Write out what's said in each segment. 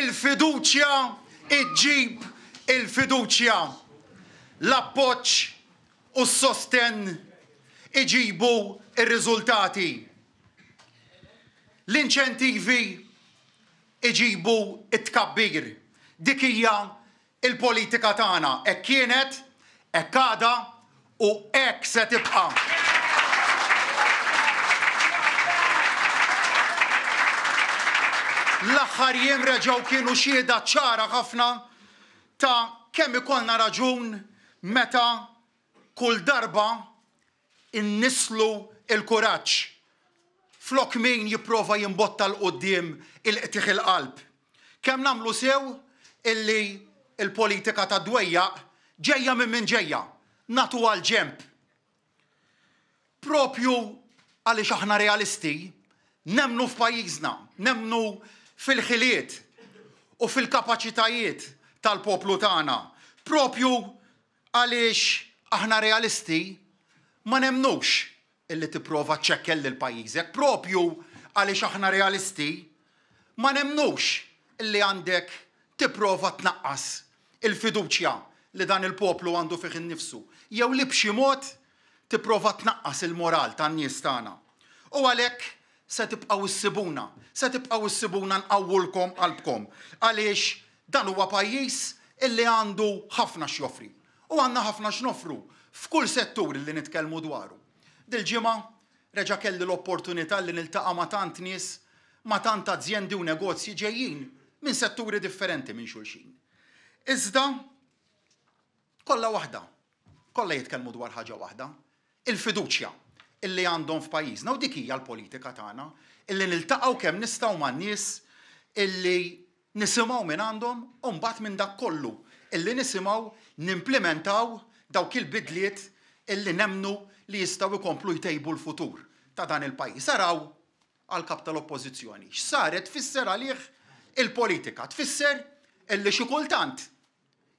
il-fiduċja iġġib il-fiduċja l-appoċ u s-sosten iġibu il-riżultati. L-inċentivi iġibu it-kabbir. Dikija il-politika tagħna. Ek kienet, ek għada u ek se tibqa'. L-axħar jiem reġaw kienu xieda ċara ħafna ta' kemm ikolna raġun meta kull darba innislu il-kuraġġ. Flok min jipprova jimbotta l-qoddim il-qtiħ il-qalb. Kemm namlu sew illi il-politika ta' dwejja ġejja minn minn ġejja, natu għal ġemp. Propju għaliex aħna realisti, nemnu f'pajjiżna, nemnu fil-ħiliet u fil-kapacitajiet tal-poplu tagħna. Propju għaliex aħna realisti ma nemnux illi tipprova ċekkel lil pajjiżek. Propju għaliex aħna realisti ma nemnux illi għandek tipprova tnaqqas il-fiduċja li dan il-poplu għandu fih innifsu. Jew li b'xi mod tipprova tnaqqas il-moral tan-nies tagħna. U għalhekk se tibqaw s-sibuna, se tibqaw sibuna nqawwulkom qalbkom. Għaliex dan huwa pajjiż illi għandu ħafna x joffri. U għandna ħafna x'nofru f'kull settur li nitkellmu dwaru. Dil-ġimgħa reġa' kelli l-opportunità li niltaqa' ma' tant nies ma' tant azzjendi u negozji ġejjin minn setturi differenti minn xulxin. Iżda kolla waħda, kollha jitkellmu dwar ħaġa waħda, il-fiduċja illi għandhom f'pajjiżna u dik hija l-politika tagħna illi niltaqgħu kemm nistgħu man nies illi nisimgħu minn għandhom u mbagħad minn dak kollu illi nisimgħu nimplementaw dawk il-bidliet illi nemnu li jistgħu jkomplu jtejbu l-futur ta' dan il-pajjiż. Saraw għal kap tal-oppożizzjoni. X'saret tfisser għalih il-politika, tfisser illi xi kultant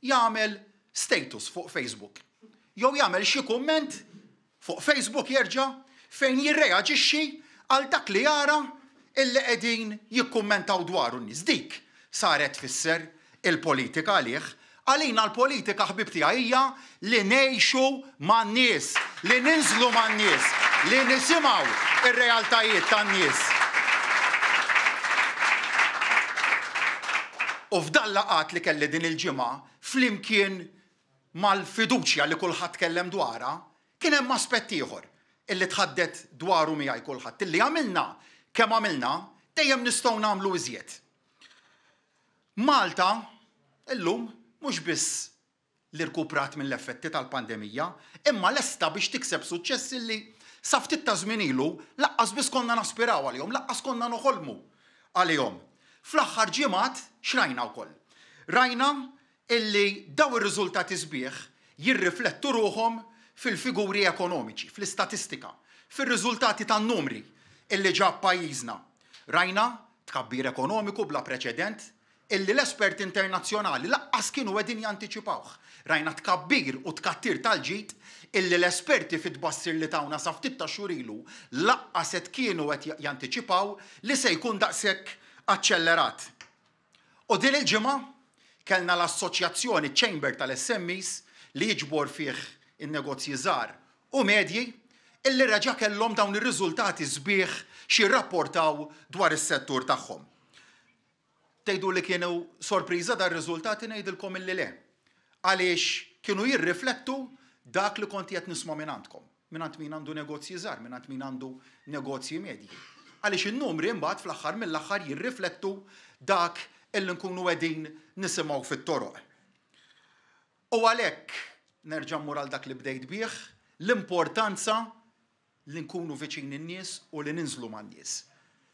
jagħmel status fuq Facebook. Jew jagħmel xi kumment fuq Facebook jerġa' fejn jirreaġixxi għal dak li jara illi qegħdin jikkummentaw dwaru n-nies. Dik saret fisser il-politika għalih għalina l-politika ħbib hija li nejxu man nies li ninżlu man nies li nisimaw ir-realtajiet tan-nies. U f'dan laqat li kelli din il-ġimgħa flimkien mal-fiduċja li kulħadd kellem dwarha, Kien hemm aspett ieħor illi tħaddet dwaru miegħi kulħadd. Illi għamilna kemm għamilna dejjem nistgħu nagħmlu iżjed. Malta illum mhux biss li rkuprat minn l-effetti tal-pandemija, imma lesta biex tikseb suċċess illi saftit ta' żmien ilu laqqas biss konna naspiraw għalihom, laqqas konna noħolmu għalihom. Fl-aħħar ġimgħat xrajna wkoll. Rajna illi daw ir-riżultati sbieħ jirriflettu ruhom fil-figuri ekonomiċi, fil-istatistika, fil-riżultati tan numri illi ġab pajjiżna. Rajna tkabbir ekonomiku bla preċedent illi l-espert internazzjonali laqqas kienu għedin jantiċipawħ. Rajna tkabbir u tkattir tal-ġit illi l-esperti fit bassir li tawna saftit ta' xurilu laqqas et kienu għed jantiċipaw li se jkun daqsek accelerat. U din il-ġimma kellna l-Assoċjazzjoni Chamber tal-SMIs li jġbor fih in-negozji żgħar u medji illi reġa' kellhom dawn ir-riżultati sbieħ xi rapportaw dwar is-settur tagħhom. Tgħidu li kienu sorpriża dar riżultati ngħidilkom illi le. Għaliex kienu jirriflettu dak li kont qed nisma' minn għandkom. Minant min għandu negozji żgħar, minant min għandu negozji medji. Għaliex in-numri mbagħad fl-aħħar mill-aħħar jirriflettu dak illi nkunu qegħdin nisimgħu fit-toroq. U għalhekk nerġa' mural dak li bdejt bih, l-importanza li nkunu viċin in-nies u li ninżlu man-nies.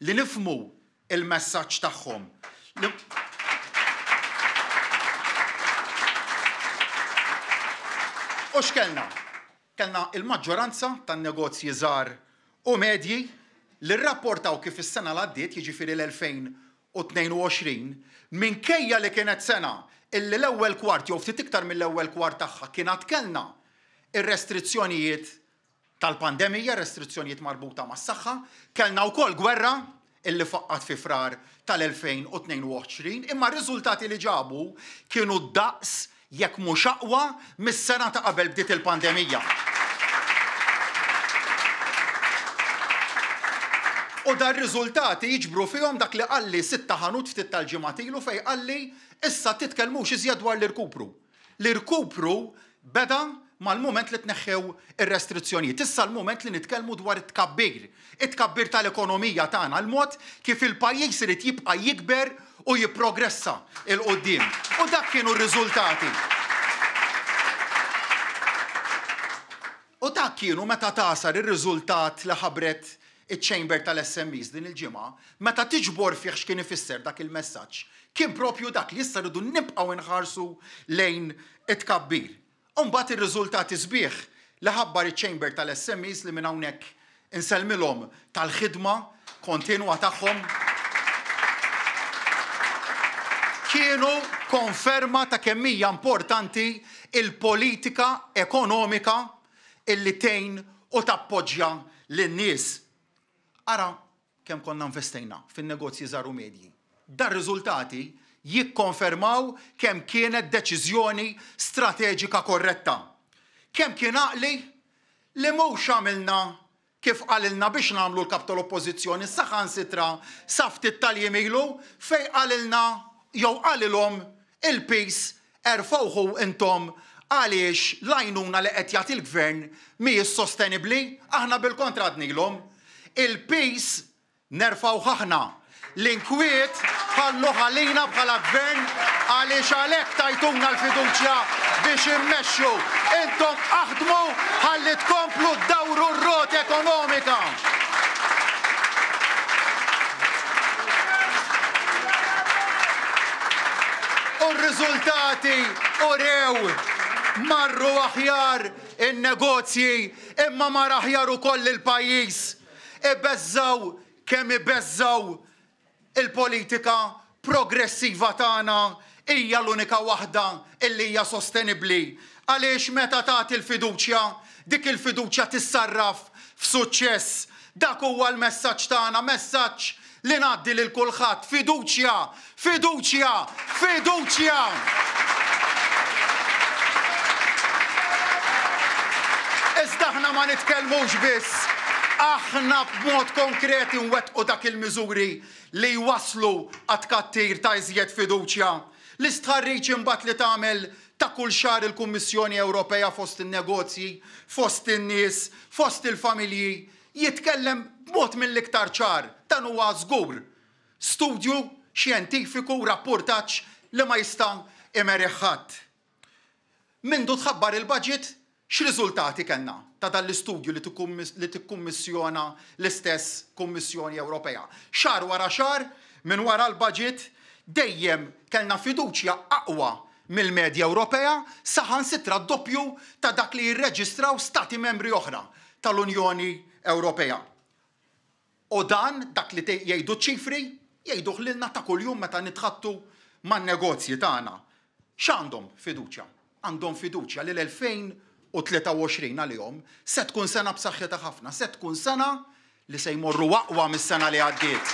Li nifmu il-messaġġ tagħhom. U x'kellna? Kellna il-maġġoranza tan-negozji żgħar u medji li rrapportaw kif is-sena l-għaddiet jiġifieri l-2022 minkejja li kienet sena illi l-ewwel kwart jew ftit iktar mill-ewwel kwart tagħha kienet kellna ir-restrizzjonijiet tal-pandemija, restrizzjonijiet marbuta mas saħħa kellna wkoll gwerra illi faqqat fi frar tal-2022, imma r-riżultati li ġabu kienu daqs jekk mhux aqwa mis-sena ta' qabel bdiet il-pandemija. U dar riżultati jiġbru fihom dak li qalli sitta ħanut ftit tal-ġimgħat fejn fej qalli Issa titkellmux iżjed dwar l-irkupru. L-irkupru beda mal-moment li tneħħew ir-restrizzjonijiet. Issa l-moment li nitkellmu dwar it-kabbir. It-kabbir tal-ekonomija tagħna l-mod kif il-pajjiż irid jibqa' jikber u jipprogressa il qoddim U dak kienu r-riżultati. U dak kienu meta tasar ir-riżultat li ħabret iċ chamber tal-SMEs din il-ġimgħa, meta tiġbor fih kien ifisser dak il-messaġġ, kien propju dak li issa rridu nibqgħu inħarsu lejn it-kabbir. Umbagħad ir-riżultati sbieħ li ħabbar iċ-ċember tal-SMEs li minn hawnhekk inselmilhom tal-ħidma kontinwa tagħhom kienu konferma ta' kemmija importanti il-politika ekonomika illi tejn u tappoġġja lin-nies Ara kemm konna investejna fin-negozji żaru medji. Dar riżultati jikkonfermaw kemm kienet deċiżjoni strateġika korretta. Kemm kien aqli li mhux għamilna kif għalilna biex namlu l kaptol oppozizjoni saħan sitra saft it-talji milu fej għalilna jew għalilom il-pis erfawħu intom għaliex lajnuna li qed jagħti l-gvern mi sostenibli aħna bil kontrad nilom. Il-peace nerfaw ħahna. L-inkwiet ħallu ħalina bħala gvern għaliex għalek tajtuna l-fiduċja biex immexxu. Intom aħdmu ħalli tkomplu dawru r-rot ekonomika. U r-riżultati u rew marru aħjar in-negozji imma mar aħjar ukoll il-pajjiż Ibeżżaw kemm ibeżżaw il-politika progressiva tagħna hija l-unika waħda illi hija sostenibbli. Għaliex meta tagħti l-fiduċja, dik il-fiduċja tissarraf f'suċċess. Dak huwa l-messaġġ tagħna, messaġġ li ngħaddi lil kulħadd fiduċja, fiduċja, fiduċja. Iżda aħna ma nitkellmux biss Aħna b'mod konkreti nwettqu dak il-miżuri li waslu għat-kattir ta' iżjed fiduċja. L-istħarriċ imbat li tagħmel ta' kull xar il-Kummissjoni Ewropea fost il-negozji, fost il-nies, fost il-familji, jitkellem b'mod mill-iktar ċar, dan huwa żgur. Studju xjentifiku rapportaċ li ma jista' imereħħat. Mindu tħabbar il-budget, X'riżultati kellna ta' dan l-istudju li tikkummissjona l-istess Kummissjoni Ewropea? Xar wara xar minn wara l-budget dejjem kellna fiduċja aqwa mill-medja Ewropea saħan sitra doppju ta' dak li jirreġistraw stati membri oħra tal-Unjoni Ewropea. U dan dak li jgħidu ċifri jgħidu ħlilna ta' kuljum meta nitħattu man negozji tagħna. X'għandhom fiduċja? Għandhom fiduċja li l-2000 u 23 għal-jom, se tkun sena b'saħħitha ħafna, se tkun sena li se jmorru waqwa mis-sena li għaddiet.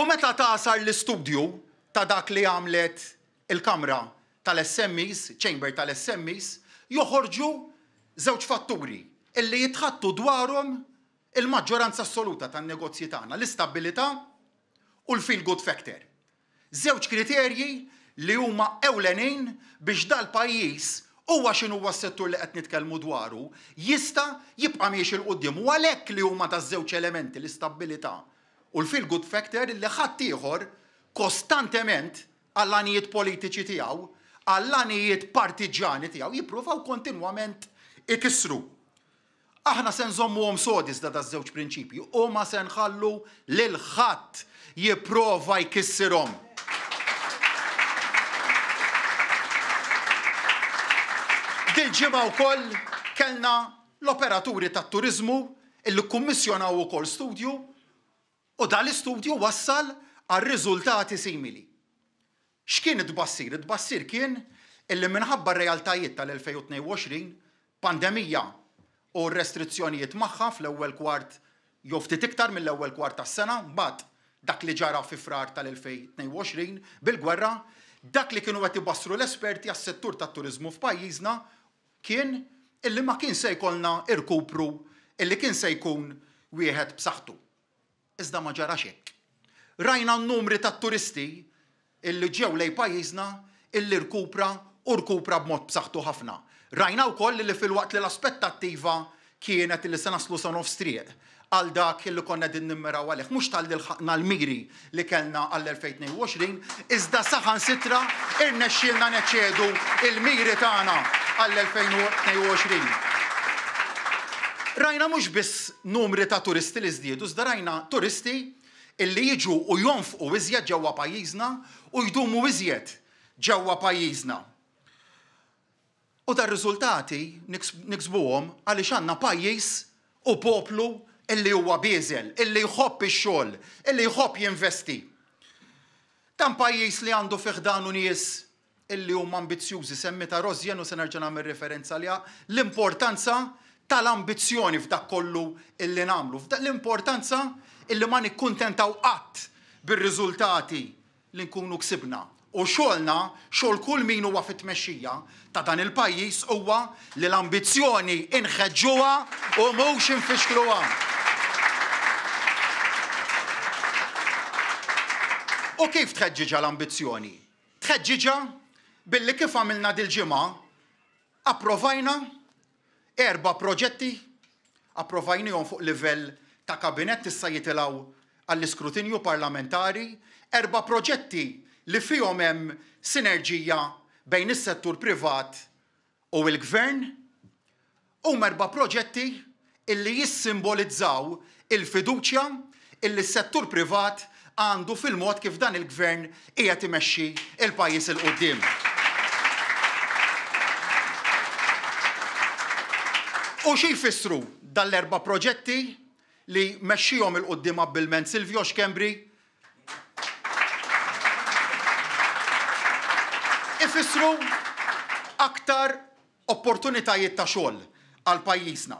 U meta tasar l-istudju ta' dak li għamlet il-Kamra tal smis Chamber tal smis joħorġu żewġ fatturi illi jitħattu dwarhom il-maġġoranza assoluta tan-negozji tagħna, l istabilita u l-feel good factor. Żewġ kriterji li huma ewlenin biex dal-pajjiż huwa x'inhu huwa s-settur li qed nitkellmu dwaru jista' jibqa' miex il-qudiem u għalhekk li huma taż-żewġ elementi l-istabbilità u l fil good factor li ħadd ieħor kostantement għall-anijiet politiċi tiegħu għall għanijiet partiġani tiegħu jippruvaw kontinwament ikissru. Aħna sen zommu għom sodis da daż żewġ u ma sen ħallu lil ħadd jipprova jkissirhom. Dil-ġimgħa wkoll kellna l-operaturi tat-turizmu illi kummissjonaw ukoll studju u dal-istudju wassal għal riżultati simili. X'kien id-bassir? Id-bassir kien illi minħabba r-realtajiet tal-2022 pandemija u restrizzjonijiet magħha fl-ewwel kwart jew ftit iktar mill-ewwel kwart tas-sena, mbagħad dak li ġara fi frar tal-2022 bil-gwerra, dak li kienu qed ibassru l-esperti għas-settur tat-turizmu f'pajjiżna kien illi ma kien se jkollna irkupru illi kien se jkun wieħed b'saħħtu. Iżda ma ġarax hekk. Rajna n-numri ta' turisti illi ġew lej pajjiżna illi rkupra u rkupra b'mod b'saħħtu ħafna. Rajna wkoll li fil-waqt li l-aspettattiva kienet illi se naslu sa nofs triq għal dak illi konna din nimmera għalek, mux tal-dilħakna l-miri li kellna għall-2022, iżda saħan sitra xilna neċedu il-miri tagħna għall-2022. Rajna mux biss numri ta' turisti li zdiedu, iżda rajna turisti illi jiġu u jonfqu iżjed ġewwa pajjiżna u jdumu iżjed ġewwa pajjiżna. U tar riżultati niksbuhom għaliex għandna pajjiż u poplu illi huwa biżel, illi jħobb ix-xogħol, illi jħobb jinvesti. Dan pajjiż li għandu fiħdanu nies illi huma ambizzjużi semmita Rozjen u se nerġa' nagħmel referenza liha l-importanza tal-ambizzjoni f'dak kollu illi nagħmlu, l-importanza illi ma nikkuntentaw qatt bir-riżultati li nkunu ksibna. U xolna, xol kull min huwa fit tmexxija ta' dan il-pajjiż huwa li l-ambizzjoni inħeġġuha u mhux infixkluha. U kif tħedġiġa l-ambizjoni? Tħeġġiġa billi kif għamilna dil-ġimgħa approvajna erba proġetti approvajnijom fuq livell ta' kabinett issa jitilaw għall-iskrutinju parlamentari, erba proġetti li fihom hemm sinerġija bejn is-settur privat u l-gvern, u merba proġetti illi jissimbolizzaw il-fiduċja illi s-settur privat għandu fil-mod kif dan il-gvern qiegħed imexxi il-pajjiż il qudiem U xi jfissru dal-erba' proġetti li mexxihom il-qudiem abbilment Silvio Xkembri ifissru aktar opportunitajiet ta' xogħol għal pajjiżna.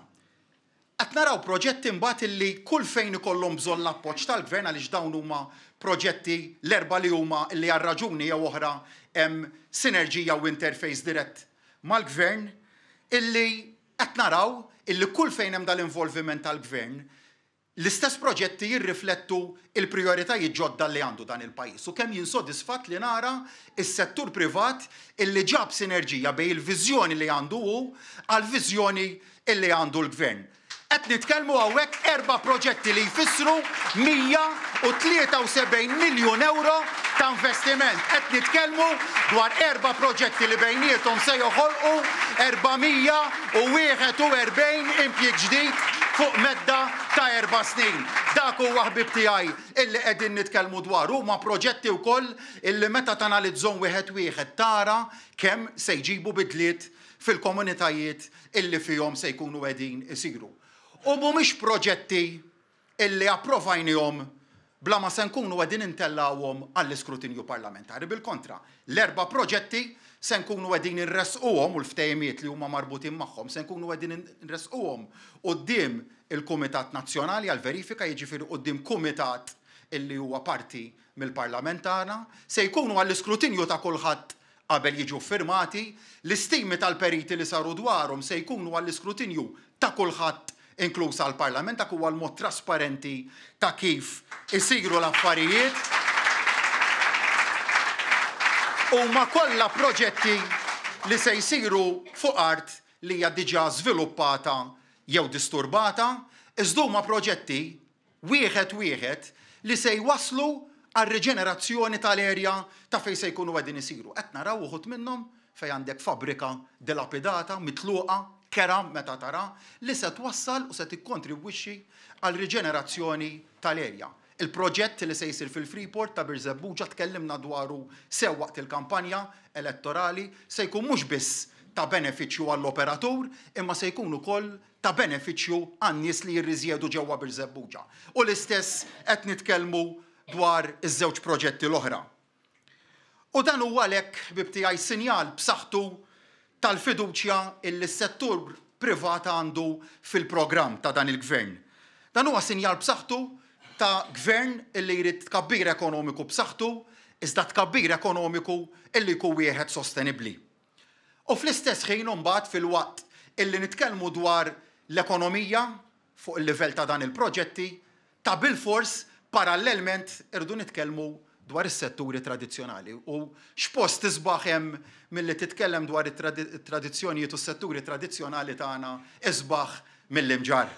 Qed naraw proġetti mbagħad illi kull fejn ikollhom bżonn l-appoġġ tal-gvern għaliex dawn huma proġetti l-erba li huma li għal raġuni jew oħra hemm sinerġija u interface dirett mal-gvern illi qed naraw illi kull fejn hemm dal-involviment tal-gvern l-istess proġetti jirriflettu il-prioritajiet ġodda li għandu dan il-pajis. U kemm jinsodisfat li nara is-settur privat illi ġab sinerġija bej il-vizjoni li għandu u għal-vizjoni illi għandu l-gvern. Qed nitkellmu hawnhekk erba' proġetti li jfissru 173 miljun euro ta' investiment. Qed nitkellmu dwar erba' proġetti li bejniethom se joħolqu 441 impjieg ġdid fuq medda ta' erba' snin. Dak huwa ħbib tiegħi illi qegħdin nitkellmu dwar huma proġetti wkoll illi meta tanalizzhom wieħed wieħed tara kemm se jġibu bidliet fil-komunitajiet illi fihom se jkunu qegħdin isiru. U mhumiex proġetti illi approvajnihom bla ma se nkunu għedin intellawhom għall-iskrutinju parlamentari. Bil-kontra, l-erba proġetti se nkunu għedin irresquhom u l-ftejmiet li huma marbutin magħhom se nkunu u irresquhom dim il-Kumitat Nazzjonali għal verifika jiġifieri dim kumitat illi huwa parti mill-parlamentana se jkunu għall-iskrutinju ta' kulħadd qabel jiġu firmati, l-istimi tal-periti li saru dwarhom se jkunu għall-iskrutinju ta' kulħadd inkluż għal parlament dak huwa l-mod trasparenti ta' kif isiru l-affarijiet. U ma kollha proġetti li se jsiru fuq art li hija diġà żviluppata jew disturbata, iżdu ma proġetti wieħed wieħed li se jwaslu għal reġenerazzjoni tal-erja ta' fej se jkunu għedin isiru. Qed naraw uħut minnhom fej għandek fabrika dilapidata, mitluqa, kera meta tara li se twassal u se tikkontribwixxi għal riġenerazzjoni tal-erja. Il-proġett li se jisir fil-Freeport ta' Birżebbuġa tkellimna dwaru sew waqt il-kampanja elettorali se jkun mhux biss ta' beneficju għall-operatur imma se jkun ukoll ta' beneficju għan-nies li jirriżjedu ġewwa Birżebbuġa. U l-istess qed nitkellmu dwar iż-żewġ proġetti l-oħra. U dan huwa għalhekk bibtijaj sinjal b'saħħtu tal-fiduċja illi s-settur privat għandu fil-programm ta' dan il-gvern. Dan huwa sinjal b'saħħtu ta' gvern illi jrid tkabbir ekonomiku b'saħħtu iżda tkabbir ekonomiku illi jkun wieħed sostenibbli. U fl-istess ħin mbagħad fil-waqt illi nitkellmu dwar l-ekonomija fuq il-livell ta' dan il-proġetti, ta' bil-fors parallelment irdu nitkellmu dwar is-setturi tradizzjonali u x'post isbaħ hemm milli titkellem dwar it-tradizzjonijiet u s-setturi tradizzjonali tagħna isbaħ mill-imġar.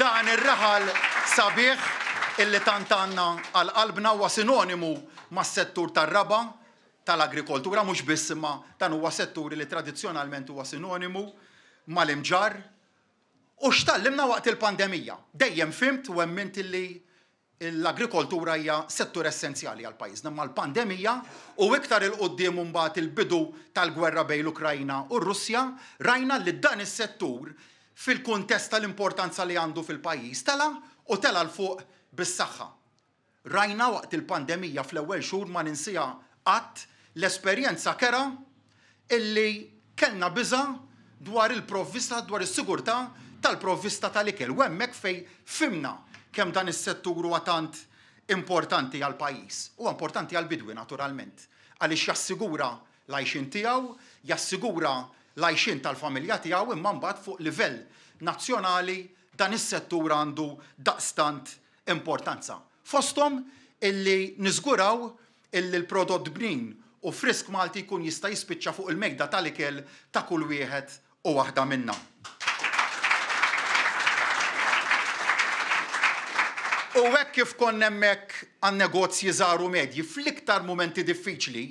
Dan ir-raħal sabiħ illi tantanna għal qalbna huwa sinonimu mas-settur tar-raba tal-agrikoltura mhux biss imma dan huwa setturi li tradizzjonalment huwa sinonimu mal-imġar U x'tallimna waqt il-pandemija? Dejjem fimt u emmint illi l-agrikoltura hija settur essenzjali għal pajjiż imma l-pandemija u iktar il-qoddim mbagħad il-bidu tal-gwerra bejn l-Ukrajna u r-Russja rajna li dan is-settur fil-kuntest tal-importanza li għandu fil-pajjiż tela u tela l fuq bis-saħħa. Rajna waqt il-pandemija fl-ewwel xhur ma ninsija qatt l-esperjenza kera illi kellna biża dwar il-provvista, dwar is-sigurtà tal-provvista tal-ikel. Wemmek hemmhekk fej fimna kemm dan is-settur huwa tant importanti għal pajjiż u importanti għal bidwi naturalment għaliex jassigura l-għajxin tiegħu, jassigura l-għajxin tal-familja tiegħu imma mbagħad fuq livell nazzjonali dan is-settur għandu daqstant importanza. Fostom illi niżguraw illi l-prodott brin u frisk Malti jkun jista' jispiċċa fuq il-megda tal-ikel ta' kull wieħed u waħda minna. U hekk kif konna hemmhekk għan negozji żaru medji fl-iktar momenti diffiċli,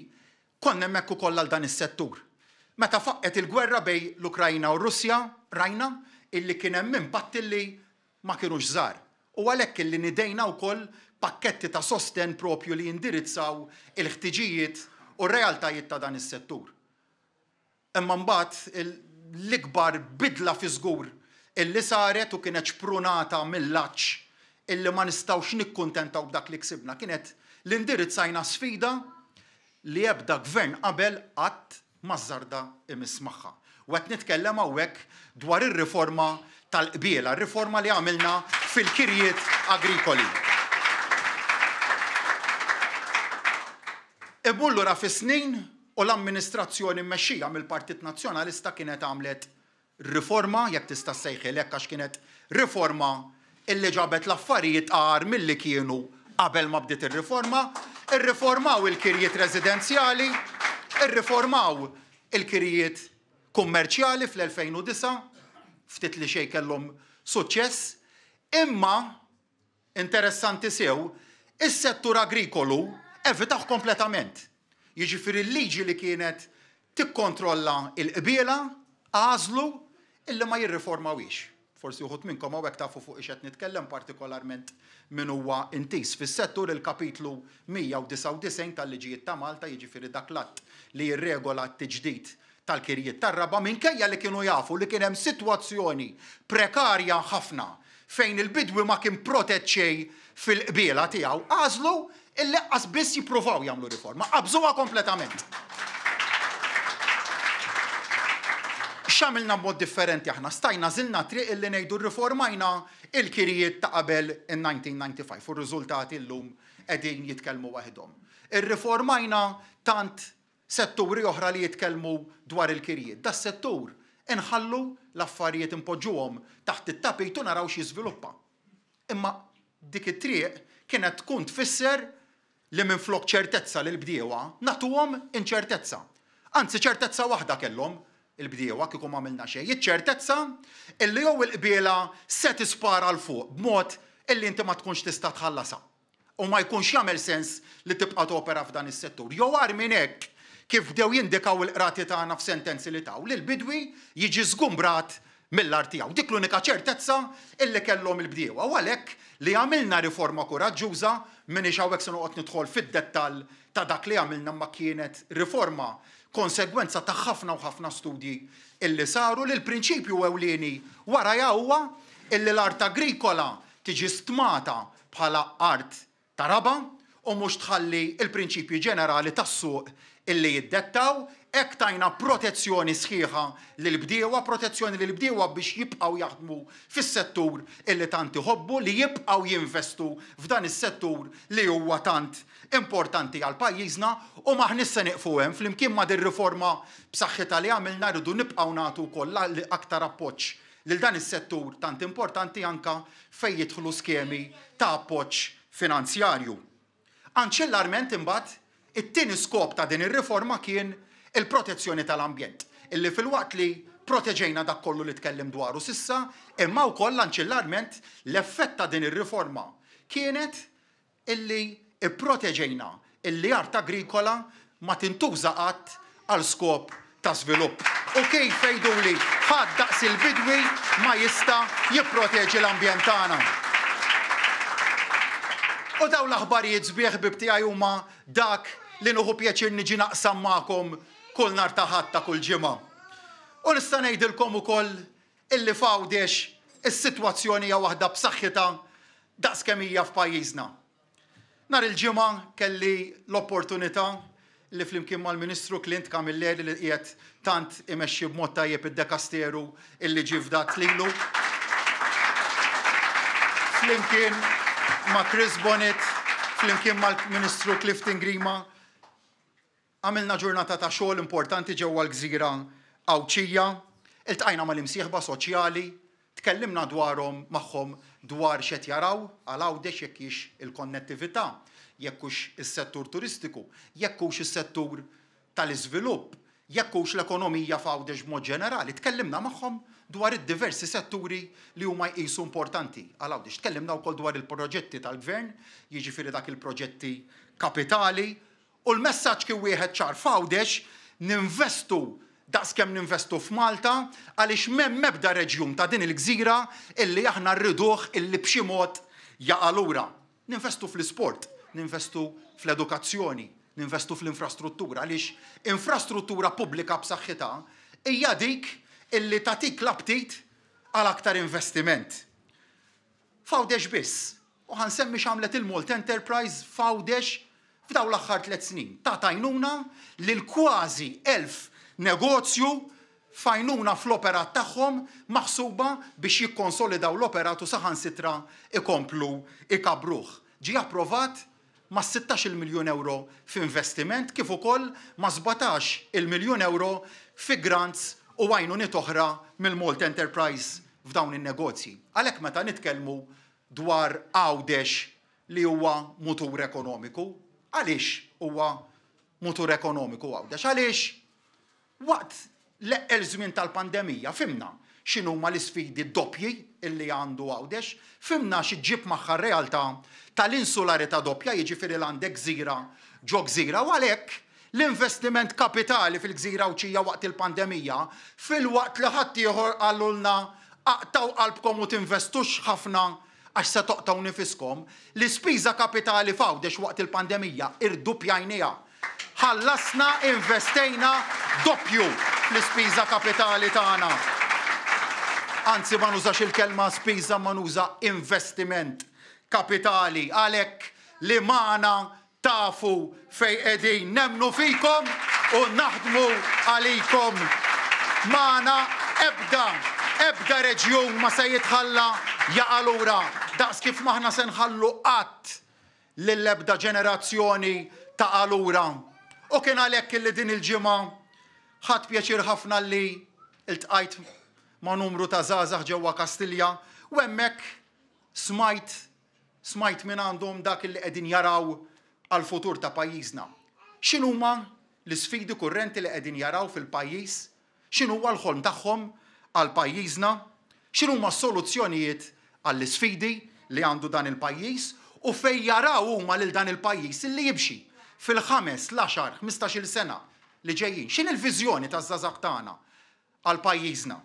konna hemmhekk ukoll għal dan is-settur. Meta faqqet il-gwerra bej l-Ukrajna u Russja, rajna illi kien hemm impatt ma kienu żar. U għalhekk illi nidejna wkoll pakketti ta' sosten propju li jindirizzaw il-ħtiġijiet u r-realtajiet ta' dan is-settur. Imma mbagħad l-ikbar bidla fi żgur illi saret u kienet prunata mill-laċċ illi ma nistawx nikkuntentaw b'dak li ksibna. Kienet l-indirizzajna sfida li jebda gvern qabel għat mażarda imis maħħa. U għet nitkellem għawek dwar ir-riforma tal-qbiela, riforma li għamilna fil-kirjiet agrikoli. Immullura fi snin u l-amministrazzjoni mmexxija mill-Partit Nazzjonalista kienet għamlet riforma, jekk tista' l għax kienet riforma illi ġabet l-affarijiet għar mill-li kienu qabel ma bdiet ir-riforma, irriformaw il-kirjiet residenzjali, irriformaw il-kirjiet kummerċjali fl-2009, ftit li xej kellhom suċċess, imma interessanti sew, is-settur agrikolu evitaħ kompletament. Jiġifieri l-liġi li kienet tikkontrolla il-qbiela għażlu illi ma jirriformawix forsi uħut minnkom għawek tafu fuq iċet nitkellem partikolarment minn huwa intis. Fis-settur il-kapitlu 199 tal-liġijiet ta' Malta jiġifieri dak latt li jirregola t-tiġdid tal kirijiet tar-raba minkejja li kienu jafu li kien hemm sitwazzjoni prekarja ħafna fejn il-bidwi ma kien protetċej fil-qbiela tiegħu għażlu il-leqqas biss jippruvaw jagħmlu riforma, qabżuha kompletament. xamilna mod differenti aħna stajna zilna triq illi nejdu riformajna il-kirijiet ta' qabel in-1995 u r-riżultati llum qegħdin jitkellmu waħedhom. Ir-riformajna tant setturi oħra li jitkellmu dwar il-kirijiet. Da settur inħallu l-affarijiet impoġġuhom taħt it-tapit u naraw xi zviluppa. Imma dik it-triq kienet tkun tfisser li minn flok ċertezza l bdiewa natuhom inċertezza. Anzi ċertezza waħda kellhom il-bdiewa kieku għamilna xejn. Jiċċertezza illi jew il-qbiela se tispara l fuq b'mod illi inti ma tkunx tista' tħallasa. U ma jkunx jagħmel sens li tibqa' topera f'dan is-settur. Jew għar minn hekk kif bdew jindikaw il-qrati tagħna f'sentenzi li taw li l-bidwi jiġi żgumbrat mill-art tiegħu. Dik l-unika ċertezza illi kellhom il-bdiewa. U għalhekk li għamilna riforma koraġġuża minni xawek se noqgħod nidħol fid-dettall ta' dak li għamilna ma kienet riforma konsegwenza ta' ħafna u ħafna studji illi saru li l-prinċipju ewlieni wara jawwa illi l-art agrikola tiġi stmata bħala art taraba u mhux tħalli il prinċipju ġenerali tas-suq illi jiddettaw Ek tajna protezzjoni sħiħa l-bdiewa, protezzjoni l-bdiewa biex jibqaw jaħdmu fis-settur illi tanti hobbu li jibqaw jinvestu f'dan is-settur li huwa tant importanti għal pajjiżna u maħnissa neqfu hemm flimkien ma' dir-riforma b'saħħitha li għamilna rridu nibqgħu nagħtu wkoll aktar appoġġ lil dan is-settur tant importanti anka fejn jidħlu skemi ta' appoġġ finanzjarju. Anċellarment imbagħad it-tieni skop ta' din ir-riforma kien il-protezzjoni tal-ambjent, illi fil-waqt li proteġejna dak kollu li tkellim dwaru sissa, imma wkoll anċillarment l-effett ta' din ir-riforma kienet illi proteġejna illi art agrikola ma tintuża qatt għal skop ta' svilupp. U kej fejdu li ħad daqs il-bidwi ma jista jipproteġi l-ambjent tagħna. U daw l-aħbarijiet zbieħ bibtijaj huma dak li nuħu pjaċir niġi naqsam ma'kom kull nar taħatta kull ġimgħa. U nista' ngħidilkom ukoll illi fawdex is-sitwazzjoni hija waħda b'saħħitha daqs kemm hija f'pajjiżna. Nar il-ġimgħa kelli l-opportunità li flimkien mal-Ministru Klint Kamilleri li qiegħed tant imexxi b'mod tajjeb id-dekasteru illi f'dat lilu. Flimkien ma' Chris Bonnet, flimkien mal-Ministru Clifton Grima, għamilna ġurnata ta' xogħol importanti ġewwa l-gżira għawċija, iltqajna mal-imsieħba soċjali, tkellimna dwarhom magħhom dwar xed jaraw għal għawdex jekk il-konnettività, jekkux is-settur turistiku, jekkux is-settur tal-iżvilupp, jekkux l-ekonomija f'għawdex mod ġenerali. Tkellimna magħhom dwar id-diversi setturi li huma jqisu importanti għal għawdex. Tkellimna wkoll dwar il-proġetti tal-gvern, jiġifieri dak il-proġetti kapitali, U l-messaġġ kien wieħed ċar fawdex ninvestu daqs kemm ninvestu f'Malta għaliex m'hemm mebda reġjun ta' din il-gżira illi aħna rriduh illi b'xi mod jaqalura. Ninvestu fl-isport, ninvestu fl-edukazzjoni, ninvestu fl-infrastruttura għaliex infrastruttura pubblika b'saħħitha hija dik illi tagħtik l abtit għal aktar investiment. Fawdex biss, u ħansemmi xamlet il malt Enterprise fawdex f'daw l-axħar tliet snin ta' tajnuna lil kważi elf negozju fajnuna fl-operat tagħhom maħsuba biex jikkonsolidaw l-operatu saħan sitra ikomplu ikabruħ. Ġi approvat ma' 16 miljon euro f'investiment kif ukoll ma' 17 il-miljon euro fi grants u għajnu oħra mill-Malt Enterprise f'dawn in-negozji. Għalhekk meta nitkellmu dwar għawdex li huwa mutur ekonomiku, Għaliex huwa motor ekonomiku għawdex? Għaliex waqt leqqel żmien tal-pandemija fimna xinu ma l-isfidi doppji illi għandu għawdex, fimna x'ġib magħha realtà tal-insularità doppja, jiġifieri l-għandek gżira ġo gżira u għalhekk l-investiment kapitali fil-gżira uċija waqt il-pandemija, fil-waqt li ħaddieħor għallulna aqtaw għalbkom u tinvestux ħafna għax se toqtaw nifiskom, l-ispiża kapitali fawdex waqt il-pandemija irdupjajnija. Ħallasna investejna doppju l-ispiża kapitali tagħna. Anzi ma nużax il-kelma spiża ma nuża investiment kapitali għalhekk li magħna tafu fej edin nemnu fikom u naħdmu għalikom. magħna ebda, ebda reġjun ma se jitħalla jaqalura Daqs kif maħna senħallu qatt lill-ebda ġenerazzjoni ta' allura. U kien għalhekk li din il-ġimgħa ħadd pjaċir ħafna li ltqajt ma' numru ta' żgħażagħ ġewwa Kastilja u hemmhekk smajt smajt minn għandhom dak li qegħdin jaraw għal-futur ta' pajjiżna. X'inhuma l isfidi kurrenti li qegħdin jaraw fil-pajjiż? X'inhuwa l-ħolm tagħhom għal pajjiżna? X'inhuma s-soluzzjonijiet għall-sfidi li għandu dan il-pajjiż u fej jaraw huma lil dan il-pajjiż li jibxi fil-5, l-10, 15 il sena li ġejjin. X'in il-viżjoni taż zazak tagħna għal pajjiżna?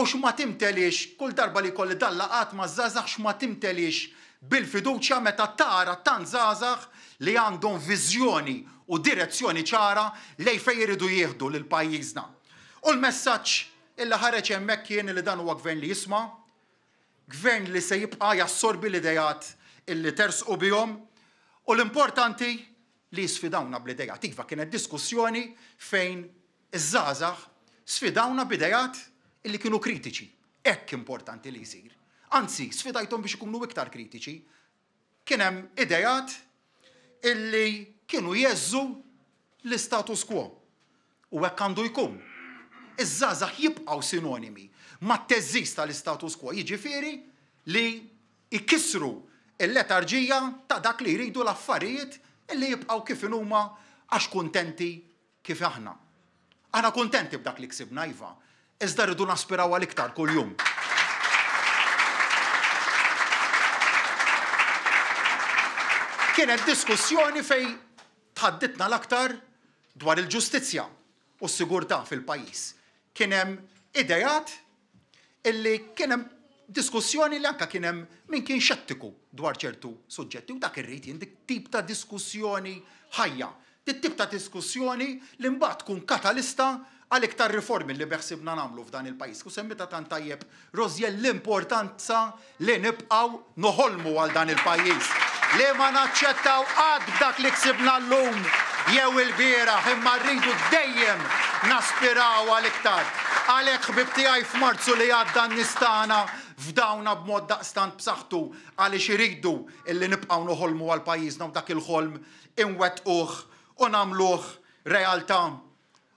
U x'ma timtelix kull darba li kolli qatt ma' żażagħ x'ma timtelix bil-fiduċja meta tara tant żażagħ li għandhom viżjoni u direzzjoni ċara lej fej iridu jieħdu lil pajjiżna. U l-messaġġ illi ħareġ hemmhekk kien li dan huwa gvern li jisma' gvern li se jibqa jassorbi l-idejat illi tersqu bihom u l-importanti li sfidawna bl-idejat. Ikva kienet diskussjoni fejn iż-żazax sfidawna bidejat illi kienu kritiċi. Ekk importanti li jisir. Anzi, sfidajtom biex ikunu iktar kritiċi. Kienem idejat illi kienu jezzu l-status quo. U għek għandu jkun. Iż-żazax jibqaw sinonimi ma' teżis tal-status quo, jiġifieri li ikissru il-letarġija ta' dak li jridu l-affarijiet li jibqgħu kif huma għax kuntenti kif aħna. Aħna kuntenti b'dak li ksibna iva, iżda rridu naspiraw għal iktar kuljum. Kienet diskussjoni fej tħadditna l-aktar dwar il-ġustizja u s-sigurta fil-pajis. Kienem idejat illi kienem diskussjoni li anka kienem minn kien xettiku dwar ċertu suġġetti u dak irrid jien dik tip ta' diskussjoni ħajja. Dik tip ta' diskussjoni li mbagħad tkun katalista għal iktar riformi li beħsibna namlu f'dan il-pajis. U semmita tan tajjeb Rozjel l-importanza li nibqaw noħolmu għal dan il-pajis. Li ma naċċettaw għad dak li ksibna l-lum jew il-bira imma rridu dejjem naspiraw għal-iktar. Għalek ħbibti għaj f'Marzu li n nistana f'dawna b'mod daqstant b'saħħtu għaliex iridu illi nibqgħu noħolmu għal pajjiżna u dak il-ħolm inwet uħ u namluħ realtà.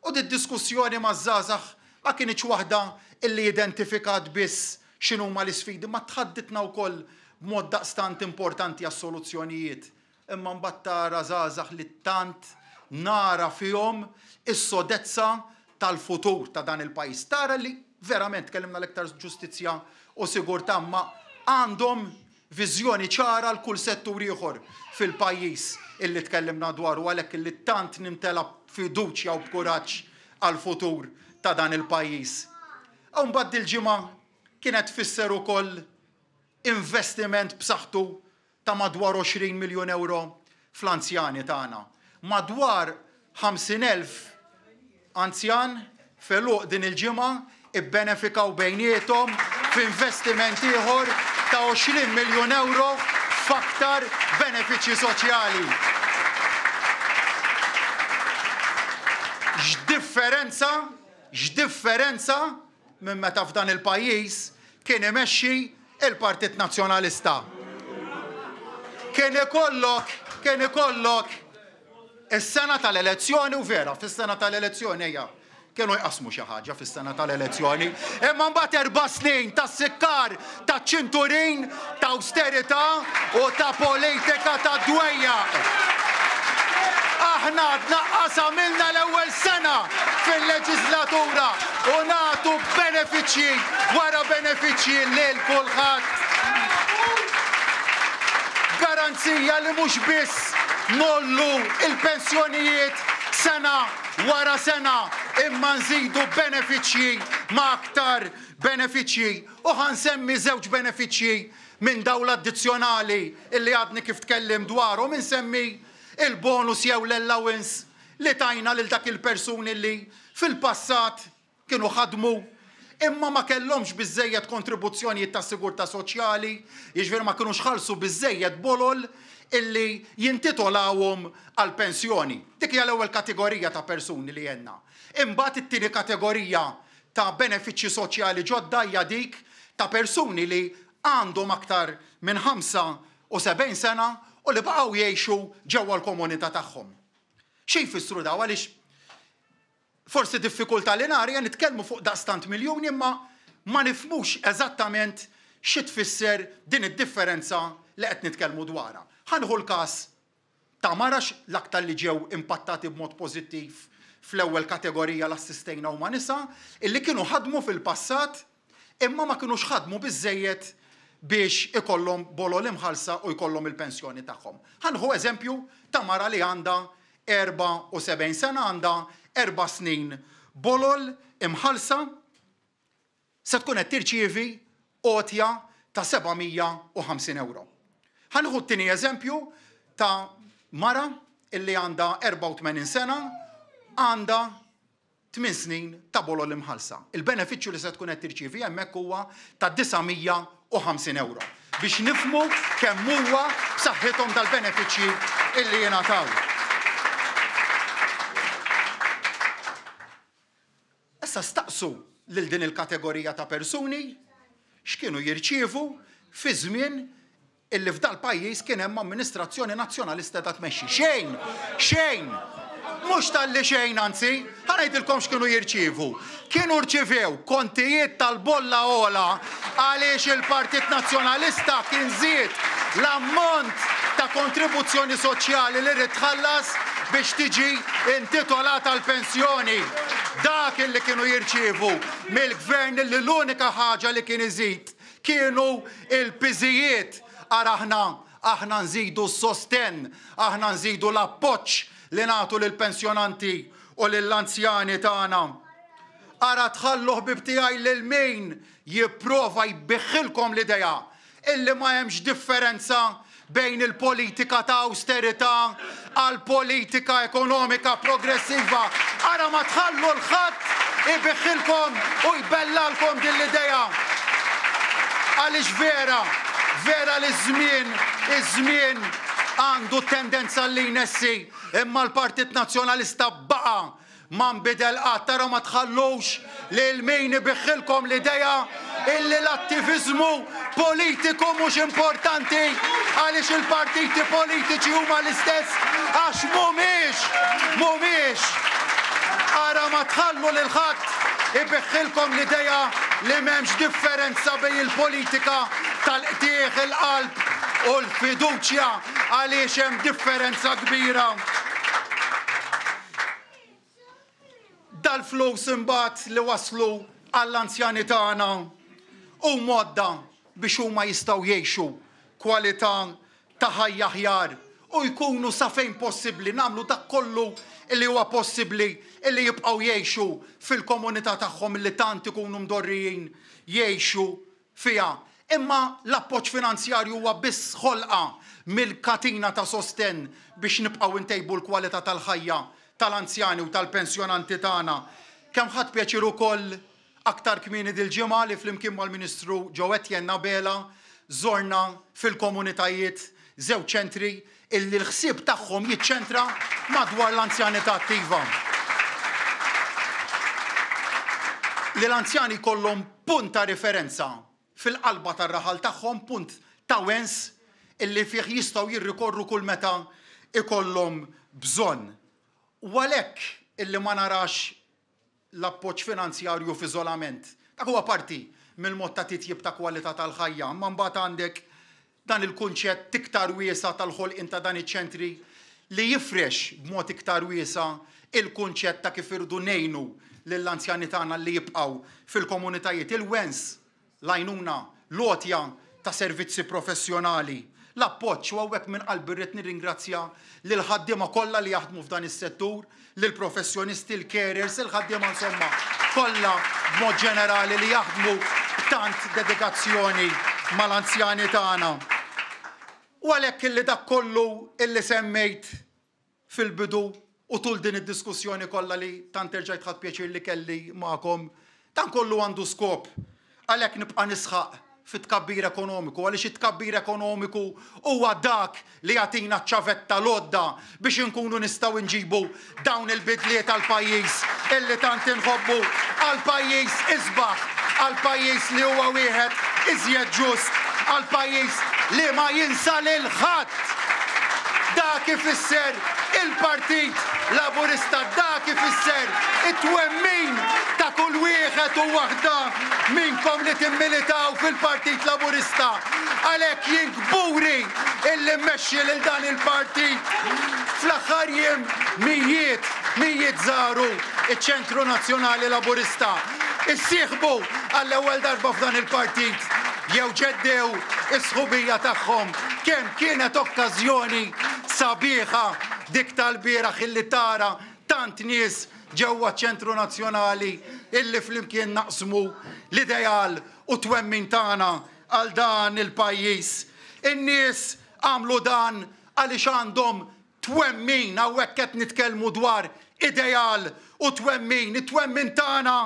U di diskussjoni ma' żgħażagħ ma kienx waħda illi identifikat biss xinu ma l-isfidi ma tħadditna wkoll b'mod daqstant importanti għas-soluzzjonijiet. Imma battara zazax li tant nara fihom is-sodezza tal-futur ta' dan il-pajis. Tara li verament kellimna l-iktar ġustizja u sigurta ma għandhom viżjoni ċara l-kull settur ieħor fil-pajis illi tkellimna dwar u għalek illi tant nimtela fiduċja u b'kuraġġ għal-futur ta' dan il-pajis. Għum bad il-ġimgħa kienet fisser ukoll investiment b'saħħtu ta' madwar 20 miljon euro fl-anzjani tagħna madwar 50.000 anzjan feluq din il-ġimgħa ibbenefikaw bejnietom f'investiment ieħor ta' 20 miljun euro f'aktar benefici soċjali. X'differenza, x'differenza minn meta f'dan il-pajjiż kien imexxi il-Partit Nazzjonalista. Kien ikollok, kien ikollok Is-sena tal-elezzjoni u vera, fis-sena tal-elezzjoni hija kienu jqasmu xi ħaġa fis-sena tal-elezzjoni. Imma mbagħad erba' snin ta' sikkar ta' ċinturin, ta' austerità u ta' politika ta' dwejja. Aħna tnaqqas għamilna l-ewwel sena fil-leġislatura u nagħtu benefiċċji wara benefiċċji lil kulħadd. Garanzija li mhux biss nollu il-pensjonijiet sena wara sena imma nżidu benefiċċji ma' aktar benefiċċji u ħansemmi żewġ benefiċċji minn dawla addizzjonali illi għadni kif tkellim dwaru minn semmi il-bonus jew l-allowance li tajna lil dak il-persuni li fil-passat kienu ħadmu imma ma kellhomx biżejjed kontribuzzjoni ta' sigurta soċjali, jiġifier ma kienu xħalsu biżejjed bolol illi jintitolawhom għal pensjoni. Dik hija l-ewwel kategorija ta' persuni li jenna. Imbagħad it-tieni kategorija ta' benefiċċji soċjali ġodda hija dik ta' persuni li għandhom aktar minn 75 sena u li baqgħu jgħixu ġewwa l-komunità tagħhom. Xi jfissru daw għaliex forsi diffikultà li narja nitkellmu fuq daqstant miljun imma ma nifmux eżattament xi tfisser din id-differenza li qed nitkellmu dwarha. Ħanħu l-każ ta' marax l-aktar li ġew impattati b'mod pożittiv fl-ewwel kategorija l-assistejna huma nisa illi kienu ħadmu fil-passat imma ma kienux ħadmu biżejjed biex ikollhom bolol imħalsa u jkollhom il-pensjoni tagħhom. Ħanħu eżempju ta' mara li għandha 74 sena għandha 4 snin bolol imħalsa se tkun qed tirċievi qotja ta' 750 euro. Ħanħu t-tini eżempju ta' mara illi għanda 84 sena għanda 8 snin ta' bolo l-imħalsa. Il-beneficju li se tkun qed tirċievi hemmhekk huwa ta' 950 euro biex nifmu kemm huwa b'saħħithom tal-benefiċċji illi jingħataw. Issa staqsu lil din il-kategorija ta' persuni x'kienu jirċievu fi żmien illi f'dal pajjiż kien hemm amministrazzjoni nazzjonalista ta' tmexxi. Xejn, xejn, mhux tal-li xejn anzi, ħanajdilkom x'kienu jirċievu. Kienu rċivew kontijiet tal-bolla ola għaliex il-Partit Nazzjonalista kien żied l-ammont ta' kontribuzzjoni soċjali li ritħallas biex tiġi intitolata l-pensjoni. Dak illi kienu jirċievu mill-gvern li l-unika ħaġa li kien iżid kienu il-piżijiet ħna, aħna nżidu s-sosten, aħna nżidu l-appoċ li natu l-pensjonanti u l-anzjani tagħna. Ara tħalluħ bibtijaj l-min jiprofa jbiħilkom l-ideja illi ma jemx differenza bejn il-politika ta' austerita għal politika ekonomika progressiva. Ara ma tħallu l-ħadd ibiħilkom u jbellalkom din l-ideja. Għalix vera, Vera li żmien, iż-żmien għandu tendenza li jnessi imma l-Partit Nazzjonalista baqa ma nbidel għattara ma tħallux li l-min biħilkom l-ideja illi l-attivizmu politiku mhux importanti għaliex il-partiti politiċi huma l-istess għax mhumiex mhumiex ara ma tħallu lil ħadd ibiħħilkom l-ideja li m'hemmx differenza bejn il-politika tal-qtieħ il-qalb u l-fiduċja għaliex hemm differenza kbira. Dal-flus imbagħad li waslu għall-anzjani tagħna u modda biex huma jistgħu jgħixu kwalità ta' ħajja ħjar u jkunu sa fejn possibbli nagħmlu dak kollu illi huwa possibbli illi jibqgħu jgħixu fil-komunità tagħhom li tant ikunu mdorrijin jgħixu fija imma l-appoċ finanzjarju huwa biss ħolqa mill-katina ta' sosten biex nibqaw intejbu l-kwalità tal-ħajja tal-anzjani u tal-pensjonanti tagħna. Kemm ħadd pjaċir ukoll aktar kmieni dil-ġimgħa li flimkien mal-Ministru Ġowet Jenna Bela żorna fil-komunitajiet żew ċentri illi l-ħsieb tagħhom jiċċentra madwar l-anzjanità attiva. Li l-anzjani kollhom punta ta' referenza fil-qalba tar-raħal tagħhom punt ta' wens illi fih jistgħu jirrikorru kull meta ikollhom bżonn. Walek illi ma narax l-appoġġ finanzjarju f'iżolament. Dak huwa parti mill-mod ta' titjib ta' kwalità tal-ħajja, ma mbagħad għandek dan il-kunċett iktar wiesa tal-ħolqien ta' dan iċ-ċentri li jifrex b'mod iktar wiesa il-kunċett ta' kif irdu nejnu lill-anzjani tagħna li jibqgħu fil-komunitajiet il-wens lajnuna, lotja ta' servizzi professjonali. L-appoċ u għawek minn qalbi nir nirringrazzja l-ħaddima kolla li jaħdmu f'dan is-settur, l-professjonisti, l-carers, l-ħaddima insomma kolla mod ġenerali li jaħdmu tant dedikazzjoni mal-anzjani tagħna. U għalhekk illi dak kollu illi semmejt fil-bidu u tul din id-diskussjoni kollha li tant erġajt ħadd li kelli magħkom, dan kollu għandu skop għalhekk nibqa' nisħaq fit tkabbir ekonomiku, għaliex it-tkabbir ekonomiku huwa dak li jagħtina ċavetta lodda biex inkunu nistgħu nġibu dawn il-bidliet għal pajjiż illi tant inħobbu għal pajjiż isbaħ, għal pajjiż li huwa wieħed iżjed ġust, għal pajjiż li ma jinsa lil ħadd. Dak ifisser il-Partit Laburista, dak ifisser it-twemmin kull wieħed u waħda minnkom li timmilitaw fil-Partit Laburista. Għalhekk jinkburi illi mmexxi lil dan il-partit. Fl-aħħar jiem mijiet, mijiet żaru iċ-Ċentru Nazzjonali Laburista. Issieħbu għall-ewwel darba f'dan il-partit jew ġeddew is-sħubija tagħhom kemm kienet okkażjoni sabiħa dik tal-bieraħ illi tara tant nies ġewwa ċentru nazzjonali illi flimkien naqsmu l-ideal u twemmin tagħna għal dan il-pajjiż. In-nies għamlu dan għaliex għandhom twemmin hawnhekk qed nitkellmu dwar ideal u twemmin, it-twemmin tagħna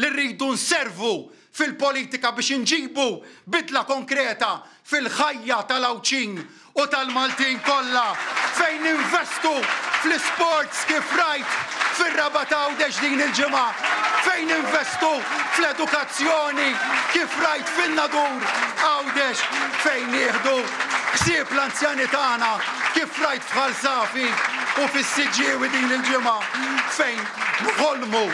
li rridu nservu fil-politika biex nġibu bidla konkreta fil-ħajja tal-awċin u tal-Maltin kollha fejn investu fl-sports kif rajt fir-rabata u din il-ġimgħa fejn investu fl-edukazzjoni kif rajt fin-nadur għawdex fejn nieħdu ħsieb l-anzjani tagħna kif rajt fħalsafi u fis-siġi u din il-ġimgħa fejn ħolmu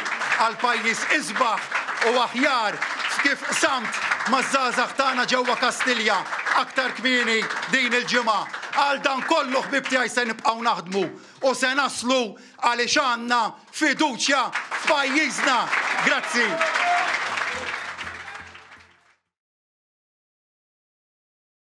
għal pajjiż izbaħ u aħjar kif samt mażżażaħ tagħna ġewwa Kastilja aktar kmini din il-ġimgħa. Għal dan kollu ħbib se nibqgħu naħdmu u se naslu għaliex għandna fiduċja f'pajjiżna. Grazzi.